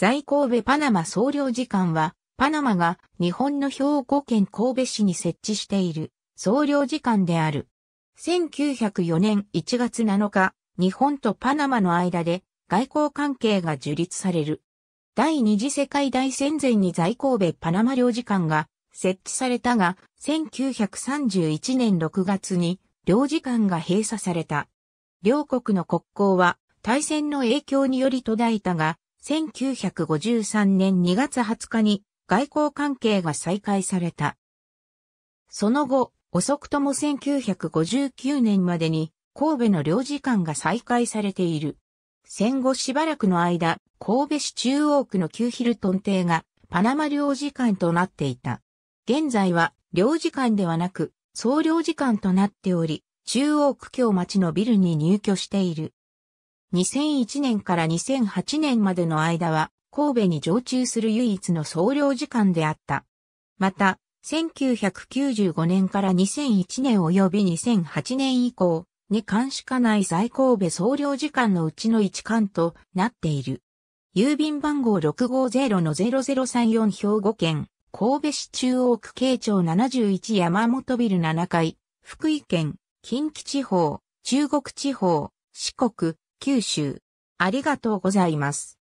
在神戸パナマ総領事館は、パナマが日本の兵庫県神戸市に設置している総領事館である。1904年1月7日、日本とパナマの間で外交関係が樹立される。第二次世界大戦前に在神戸パナマ領事館が設置されたが、1931年6月に領事館が閉鎖された。両国の国交は大戦の影響により途絶えたが、1953年2月20日に外交関係が再開された。その後、遅くとも1959年までに神戸の領事館が再開されている。戦後しばらくの間、神戸市中央区の旧ヒルトン邸がパナマ領事館となっていた。現在は領事館ではなく総領事館となっており、中央区京町のビルに入居している。2001年から2008年までの間は、神戸に常駐する唯一の総領事館であった。また、1995年から2001年及び2008年以降に監視課内在神戸総領事館のうちの一館となっている。郵便番号650-0034兵庫県、神戸市中央区警庁71山本ビル7階、福井県、近畿地方、中国地方、四国、九州。ありがとうございます。